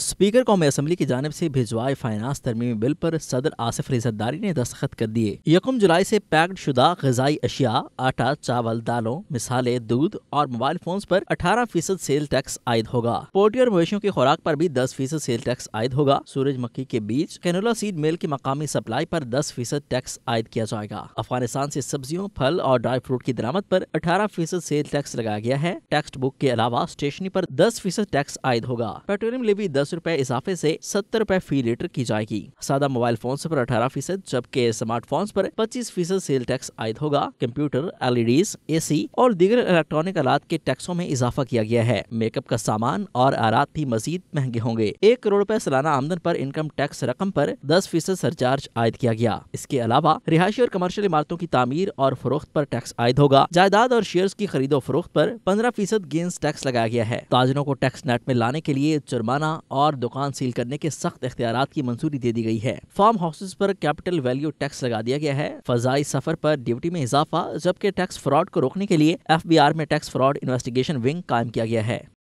speaker कौमी assembly की जानब से भिजवाए फाइनेंस तरमीमी बिल पर सदर आसिफ रिजतदारी ने दस्तखत कर दिए यकम जुलाई से पैक्ड शुदा गजाई अशिया आटा चावल दालों मिसाले दूध और मोबाइल फोन पर 18 फीसद सेल टैक्स आयद होगा पोल्ट्री और मवेशियों की खुराक पर भी 10 फीसद सेल टैक्स आयद होगा सूरज मक्की के बीच कैनोला सीड मेल की मकामी सप्लाई पर दस फीसद टैक्स आयद किया जाएगा अफगानिस्तान ऐसी सब्जियों फल और ड्राई फ्रूट की दरामद आरोप अठारह फीसद सेल टैक्स लगाया गया है टैक्स बुक के अलावा स्टेशनरी आरोप दस फीसद टैक्स आयद होगा पेट्रोलियम लेवी दस दस रुपए इजाफे से सत्तर रुपए फी लीटर की जाएगी सादा मोबाइल फोन पर अठारह फीसद जबकि फोन पर पच्चीस फीसद सेल टैक्स आयद होगा कंप्यूटर एलईडीज एसी e और दीगर इलेक्ट्रॉनिक आलात के टैक्सों में इजाफा किया गया है मेकअप का सामान और आलात भी मजीद महंगे होंगे एक करोड़ रूपए सालाना आमदन आरोप इनकम टैक्स रकम आरोप दस फीसद सरचार्ज आयद किया गया इसके अलावा रिहायशी और कमर्शियल इमारतों की तमीर और फरोख्त आरोप टैक्स आयद होगा जायदाद और शेयर की खरीदो फरोख्त आरोप पंद्रह फीसद गेंस टैक्स लगाया गया है ताजरों को टैक्स नेट में लाने के लिए जुर्माना और दुकान सील करने के सख्त अख्तियार की मंजूरी दे दी गई है फार्म हाउसेज पर कैपिटल वैल्यू टैक्स लगा दिया गया है फजाई सफर पर ड्यूटी में इजाफा जबकि टैक्स फ्रॉड को रोकने के लिए एफ में टैक्स फ्रॉड इन्वेस्टिगेशन विंग कायम किया गया है